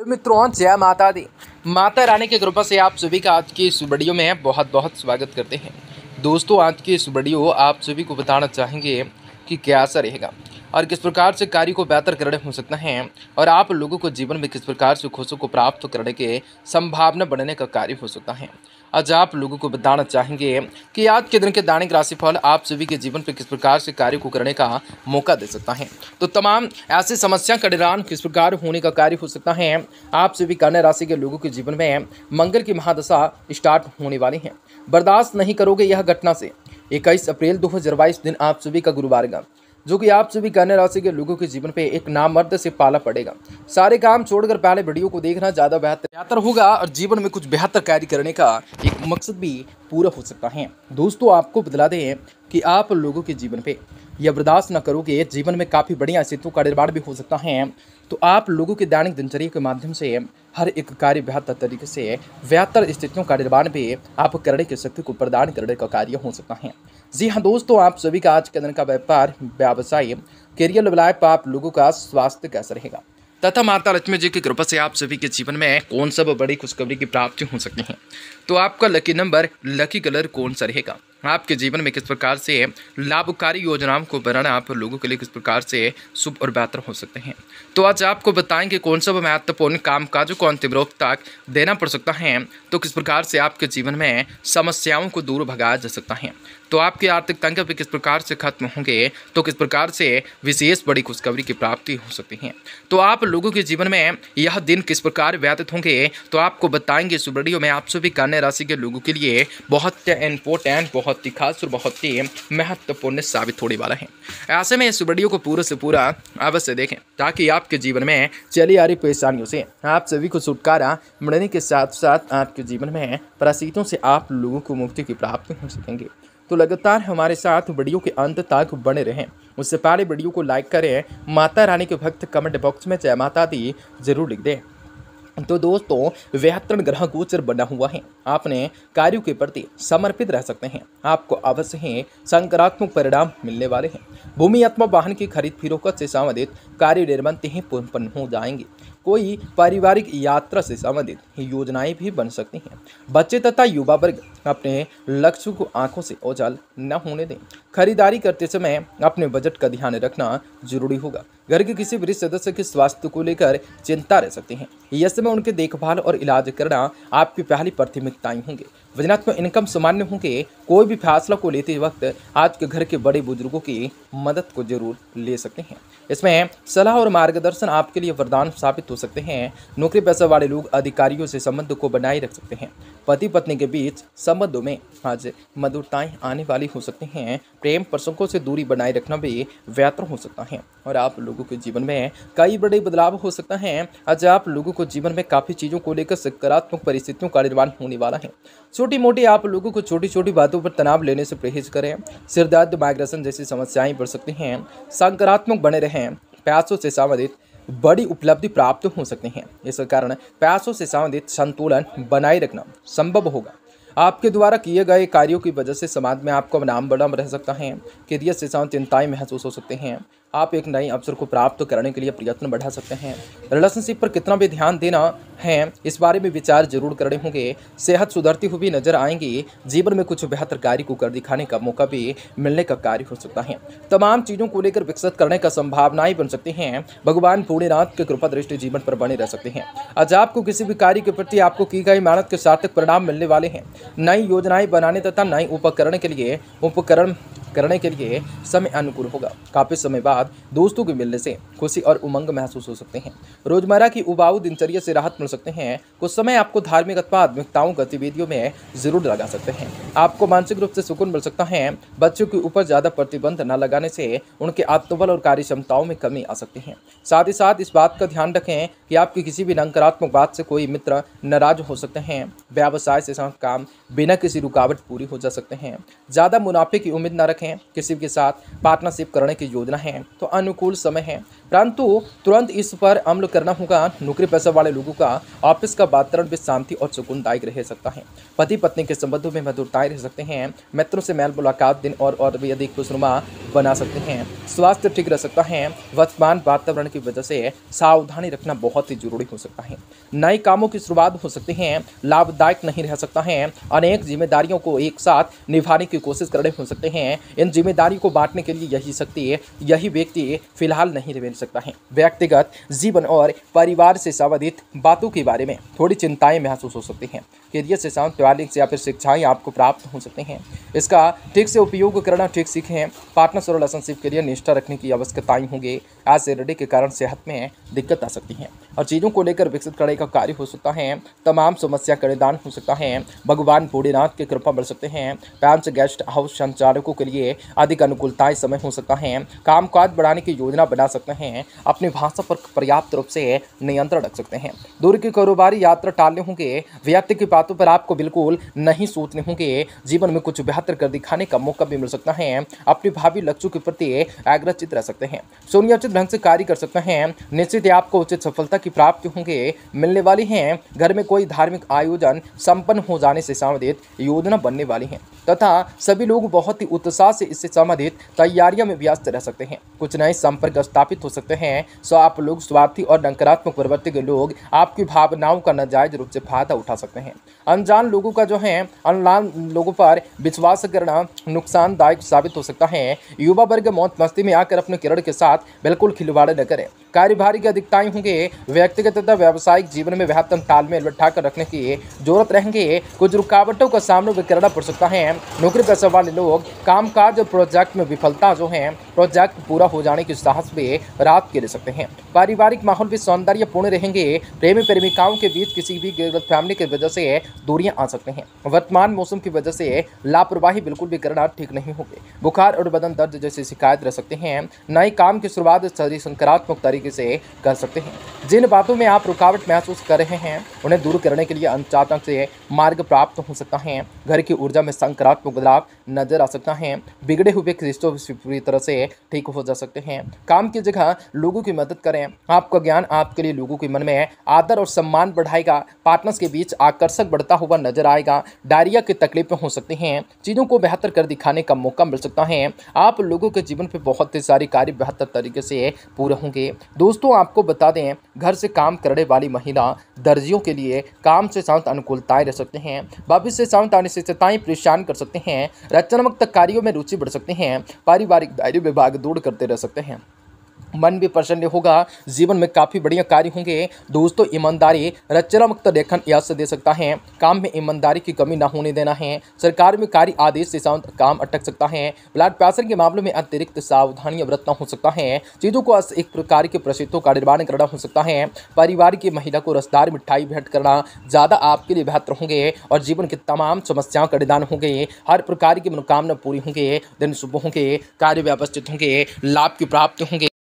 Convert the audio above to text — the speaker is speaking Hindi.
हेलो मित्रों जय माता दी माता रानी की कृपा से आप सभी का आज की इस वीडियो में बहुत बहुत स्वागत करते हैं दोस्तों आज की इस वीडियो आप सभी को बताना चाहेंगे कि कैसा रहेगा और किस प्रकार से कार्य को बेहतर करने हो सकता है और आप लोगों को जीवन में किस प्रकार से खुशों को प्राप्त करने के संभावना बढ़ने का कार्य हो सकता है आज आप लोगों को बताना चाहेंगे कि आज के दिन के दानिक राशिफल आप सभी के जीवन पर किस प्रकार से कार्य को करने का मौका दे सकता है तो तमाम ऐसी समस्या का निदान किस प्रकार होने का कार्य हो सकता है आप सभी कन्या राशि के लोगों के जीवन में मंगल की महादशा स्टार्ट होने वाली है बर्दाश्त नहीं करोगे यह घटना से इक्कीस अप्रैल दो दिन आप सभी का गुरुवार जो कि आप सभी कन्या राशि के लोगों के जीवन पे एक नामर्द से पाला पड़ेगा सारे काम छोड़कर पहले वीडियो को देखना ज़्यादा बेहतर बेहतर होगा और जीवन में कुछ बेहतर कार्य करने का एक मकसद भी पूरा हो सकता है दोस्तों आपको बतला दें कि आप लोगों के जीवन पे यह बर्दाश्त न करोगे जीवन में काफ़ी बढ़िया सेतु का निर्माण भी हो सकता है तो आप लोगों के दैनिक दिनचर्या के माध्यम से हर एक कार्य बेहतर तरीके से बेहतर स्थितियों का निर्माण भी आप करने की शक्ति को प्रदान करने का कार्य हो सकता है जी हाँ दोस्तों आप सभी का आज के दिन का व्यापार व्यवसाय करियर लाइफ आप लोगों का स्वास्थ्य कैसा रहेगा तथा माता लक्ष्मी जी की कृपा से आप सभी के जीवन में कौन सा बड़ी खुशखबरी की प्राप्ति हो सकती है तो आपका लकी नंबर लकी कलर कौन सा रहेगा आपके जीवन में किस प्रकार से लाभकारी योजनाओं को बनाना आप लोगों के लिए किस प्रकार से शुभ और बेहतर हो सकते हैं तो आज आपको बताएंगे कौन सा महत्वपूर्ण काम काज को अंतिम रूप तक देना पड़ सकता है तो किस प्रकार से आपके जीवन में समस्याओं को दूर भगाया जा सकता है तो आपके आर्थिक तंग भी किस प्रकार से खत्म होंगे तो किस प्रकार से विशेष बड़ी खुशखबरी की प्राप्ति हो सकती है तो आप लोगों के जीवन में यह दिन किस प्रकार व्यतीत होंगे तो आपको बताएंगे इस वीडियो में आप सभी कन्या राशि के लोगों के लिए बहुत इंपोर्टेंट बहुत बहुत ही खास और बहुत ही महत्वपूर्ण साबित होने वाला है ऐसे में इस वीडियो को पूरे से पूरा अवश्य देखें ताकि आपके जीवन में चली आ रही परेशानियों से आप सभी को छुटकारा मिलने के साथ साथ आपके जीवन में प्रसितों से आप लोगों को मुक्ति की प्राप्ति हो सकेंगे तो लगातार हमारे साथ वीडियो के अंत तक बने रहें उससे पहले वीडियो को लाइक करें माता रानी के भक्त कमेंट बॉक्स में जय माता दी जरूर लिख दें तो दोस्तों व्याकरण ग्रह गोचर बना हुआ है आपने कार्यों के प्रति समर्पित रह सकते हैं आपको अवश्य ही सकारात्मक परिणाम मिलने वाले हैं भूमि अथवा वाहन की खरीद फिरोकत से संबंधित कार्य निर्बंध ही पूर्ण हो जाएंगे कोई पारिवारिक यात्रा से संबंधित योजनाएं भी बन सकती हैं बच्चे तथा युवा वर्ग अपने लक्ष्य को आंखों से ओझल न होने दें खरीदारी करते समय अपने बजट का ध्यान रखना जरूरी होगा घर के किसी वरिष्ठ सदस्य के स्वास्थ्य को लेकर चिंता रह सकती हैं यह समय उनके देखभाल और इलाज करना आपकी पहली प्राथमिकताएं होंगे वजनात्मक इनकम सामान्य होंगे कोई भी फैसला को लेते वक्त आपके घर के बड़े बुजुर्गों की मदद को जरूर ले सकते हैं इसमें सलाह और मार्गदर्शन आपके लिए वरदान साबित हो सकते हैं नौकरी पैसा वाले लोग अधिकारियों से संबंध को बनाए रख सकते हैं पति पत्नी के बीच संबंधों में आज मधुरताएं आने वाली हो सकती हैं प्रेम प्रसंगों से दूरी बनाए रखना भी बेहतर हो सकता है और आप लोगों के जीवन में कई बड़े बदलाव हो सकता है आज आप लोगों को जीवन में काफ़ी चीज़ों को लेकर सकारात्मक परिस्थितियों का निर्माण होने वाला है छोटी मोटी आप लोगों को छोटी छोटी बातों पर तनाव लेने से परहेज करें सिरदर्द माइग्रेशन जैसी समस्याएँ बढ़ सकती हैं सकारात्मक बने रहें प्यासों से संबंधित बड़ी उपलब्धि प्राप्त हो सकते हैं इस कारण पैसों से संबंधित संतुलन बनाए रखना संभव होगा आपके द्वारा किए गए कार्यों की वजह से समाज में आपका नाम बड़ा रह सकता है कैरियर से शांत चिंताएँ महसूस हो सकते हैं आप एक नए अवसर को प्राप्त करने के लिए प्रयत्न बढ़ा सकते हैं रिलेशनशिप पर कितना भी ध्यान देना है इस बारे में विचार जरूर करने होंगे सेहत सुधरती हुई नजर आएंगी जीवन में कुछ बेहतर कार्य को कर दिखाने का मौका भी मिलने का कार्य हो सकता है तमाम चीज़ों को लेकर विकसित करने का संभावनाएं बन सकती हैं भगवान पूर्णनाथ के कृपा दृष्टि जीवन पर बने रह सकते हैं आज आपको किसी भी कार्य के प्रति आपको की गई मेहनत के सार्थक परिणाम मिलने वाले हैं नई योजनाएं बनाने तथा नए उपकरण के लिए उपकरण करने के लिए समय अनुकूल होगा काफ़ी समय बाद दोस्तों के मिलने से खुशी और उमंग महसूस हो सकते हैं रोजमर्रा की उबाऊ दिनचर्या से राहत मिल सकते हैं कुछ समय आपको धार्मिक अथवा आत्मिकताओं गतिविधियों में जरूर लगा सकते हैं आपको मानसिक रूप से सुकून मिल सकता है बच्चों के ऊपर ज़्यादा प्रतिबंध न लगाने से उनके आत्मबल और कार्य क्षमताओं में कमी आ सकती है साथ ही साथ इस बात का ध्यान रखें कि आपकी किसी भी नकारात्मक बात से कोई मित्र नाराज हो सकते हैं व्यवसाय से काम बिना किसी रुकावट पूरी हो जा सकते हैं ज़्यादा मुनाफे की उम्मीद न रखें हैं किसी के साथ पार्टनरशिप करने की योजना है तो अनुकूल समय है परंतु तुरंत इस पर अमल करना होगा नौकरी पैसा वाले लोगों का ऑफिस का वातावरण भी शांति और सुकूनदायक रह सकता है पति पत्नी के संबंधों में मधुरताएं रह सकते हैं मित्रों से मैल मुलाकात दिन और, और भी अधिक खुशनुमा बना सकते हैं स्वास्थ्य ठीक रह सकता है वर्तमान वातावरण की वजह से सावधानी रखना बहुत ही जरूरी हो सकता है नए कामों की शुरुआत हो सकती है लाभदायक नहीं रह सकता है अनेक जिम्मेदारियों को एक साथ निभाने की कोशिश कर रहे हो सकते हैं इन जिम्मेदारियों को बांटने के लिए यही शक्ति यही व्यक्ति फिलहाल नहीं रह सकता है व्यक्तिगत जीवन और परिवार से संबंधित बातों के बारे में थोड़ी चिंताएं महसूस हो सकती हैं करियर से साथ से या फिर शिक्षाएं आपको प्राप्त हो सकते हैं इसका ठीक से उपयोग करना ठीक सीखें पार्टनर पार्टनर्स और रिलेशनशिप के लिए निष्ठा रखने की आवश्यकताएं होंगी एसिडिटी के कारण सेहत में दिक्कत आ सकती है और चीज़ों को लेकर विकसित करने का कार्य हो सकता है तमाम समस्या का निदान हो सकता है भगवान भोलेनाथ की कृपा बढ़ सकते हैं पैंच गेस्ट हाउस संचालकों के लिए अधिक अनुकूलताएं समय हो सकता है कामकाज बढ़ाने की योजना बना सकते हैं अपनी भाषा पर पर्याप्त रूप से नियंत्रण रख सकते हैं दूर की कारोबारी यात्रा टालने होंगे व्यक्ति की बातों पर आपको बिल्कुल नहीं सोचने होंगे जीवन में कुछ बेहतर कर दिखाने का मौका भी मिल सकता है अपनी भावी लक्ष्यों के प्रति आग्रहचित रह सकते हैं सोनिया उचित ढंग से कार्य कर सकते हैं निश्चित ही आपको उचित सफलता की प्राप्ति होंगे मिलने वाली हैं घर में कोई धार्मिक आयोजन संपन्न हो जाने से संबंधित योजना बनने वाली है तथा सभी लोग बहुत ही उत्साह से इससे संबंधित तैयारियों में व्यस्त रह सकते हैं कुछ नए संपर्क स्थापित हो सकते हैं सो आप लोग स्वार्थी और नकारात्मक प्रवृत्ति के लोग आपकी भावनाओं का नाजायज रूप से फायदा उठा सकते हैं अनजान लोगों का जो है अनजान लोगों पर विश्वास करना नुकसानदायक साबित हो सकता है युवा वर्ग मौत मस्ती में आकर अपने किरण के साथ बिल्कुल खिलवाड़े न करें कार्यभारी की अधिकताएं होंगे व्यक्तिगत तथा व्यवसायिक जीवन में बेहतर तालमेल बैठा कर रखने की जरूरत रहेंगे कुछ रुकावटों का सामना भी करना पड़ सकता है नौकरी पैसे वाले लोग कामकाज और प्रोजेक्ट में विफलता जो है प्रोजेक्ट पूरा हो जाने के साहस में रात के ले सकते हैं पारिवारिक माहौल भी सौंदर्यपूर्ण रहेंगे प्रेमी प्रेमिकाओं के बीच किसी भी गलत फैमिली की वजह से दूरियाँ आ सकते हैं वर्तमान मौसम की वजह से लापरवाही बिल्कुल भी करना ठीक नहीं होगी बुखार और बदन दर्द दर्द जैसी शिकायत रह सकते हैं नए काम की शुरुआत सभी सकारात्मक तरीके से कर सकते हैं जिन बातों में आप रुकावट महसूस कर रहे हैं उन्हें दूर करने के लिए अनचातक से मार्ग प्राप्त हो सकता है घर की ऊर्जा में सकारात्मक बदलाव नजर आ सकता है बिगड़े हुए रिश्तों पूरी तरह से ठीक हो जा सकते हैं काम की जगह लोगों की मदद करें आपका ज्ञान आपके लिए लोगों के मन में आदर और सम्मान बढ़ाएगा पार्टनर्स के बीच आकर्षक बढ़ता हुआ नजर आएगा डायरिया की तकलीफें हो सकती हैं चीज़ों को बेहतर कर दिखाने का मौका मिल सकता है आप आप लोगों के जीवन पे बहुत सारी कार्य बेहतर तरीके से पूरे होंगे दोस्तों आपको बता दें घर से काम करने वाली महिला दर्जियों के लिए काम से साथ अनुकूलताएं रह सकते हैं भविष्य से साथ अनिश्चितताएं परेशान कर सकते हैं रचनात्मक कार्यों में रुचि बढ़ सकते हैं पारिवारिक दायरे में भाग दूर करते रह सकते हैं मन भी प्रसन्न होगा जीवन में काफ़ी बढ़िया कार्य होंगे दोस्तों ईमानदारी रचनामुक्त लेखन या से दे सकता है काम में ईमानदारी की कमी ना होने देना है सरकार में कार्य आदेश से शांत काम अटक सकता है ब्लड प्रेशर के मामले में अतिरिक्त सावधानियां बरतना हो सकता है चीज़ों को एक प्रकार के प्रसिद्धों का निर्माण करना हो सकता है परिवार की महिला को रसदार मिठाई भेंट करना ज़्यादा आपके लिए बेहतर होंगे और जीवन की तमाम समस्याओं का निदान होंगे हर प्रकार की मनोकामना पूरी होंगे दिन शुभ होंगे कार्य व्यवस्थित होंगे लाभ की प्राप्ति होंगे